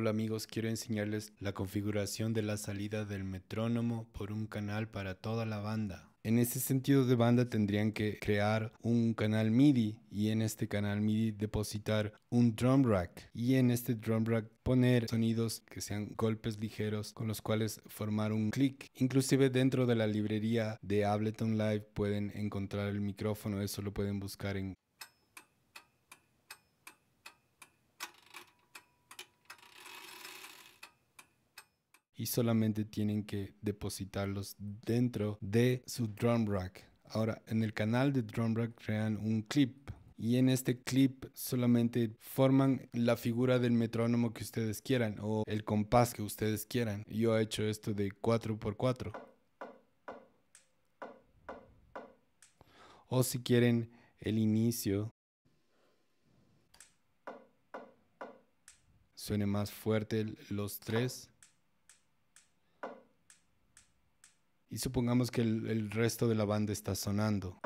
Hola amigos, quiero enseñarles la configuración de la salida del metrónomo por un canal para toda la banda. En ese sentido de banda tendrían que crear un canal MIDI y en este canal MIDI depositar un drum rack y en este drum rack poner sonidos que sean golpes ligeros con los cuales formar un clic. Inclusive dentro de la librería de Ableton Live pueden encontrar el micrófono, eso lo pueden buscar en y solamente tienen que depositarlos dentro de su drum rack. Ahora, en el canal de drum rack crean un clip y en este clip solamente forman la figura del metrónomo que ustedes quieran o el compás que ustedes quieran. Yo he hecho esto de 4x4. O si quieren el inicio suene más fuerte los tres. y supongamos que el, resto de la banda está sonando.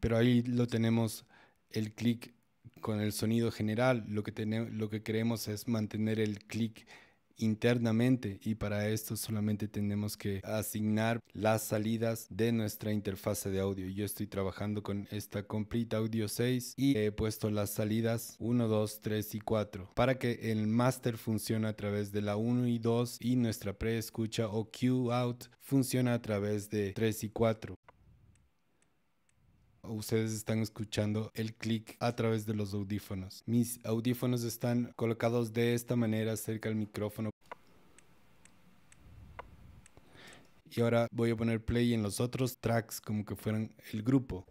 Pero ahí lo tenemos el clic con el sonido general, lo que, lo que queremos es mantener el clic internamente y para esto solamente tenemos que asignar las salidas de nuestra interfase de audio. Yo estoy trabajando con esta Complete Audio 6 y he puesto las salidas 1, 2, 3 y 4 para que el master funcione a través de la 1 y 2 y nuestra pre escucha o cue out funciona a través de 3 y 4. Ustedes están escuchando el clic a través de los audífonos. Mis audífonos están colocados de esta manera cerca al micrófono. Y ahora voy a poner play en los otros tracks como que fueran el grupo.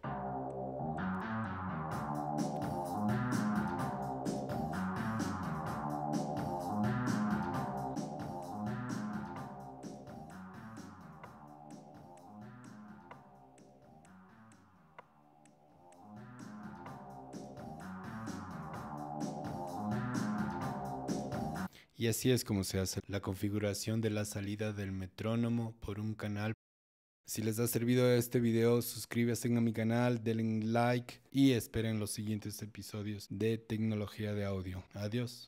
Y así es como se hace la configuración de la salida del metrónomo por un canal. Si les ha servido este video, suscríbanse a mi canal, denle like y esperen los siguientes episodios de tecnología de audio. Adiós.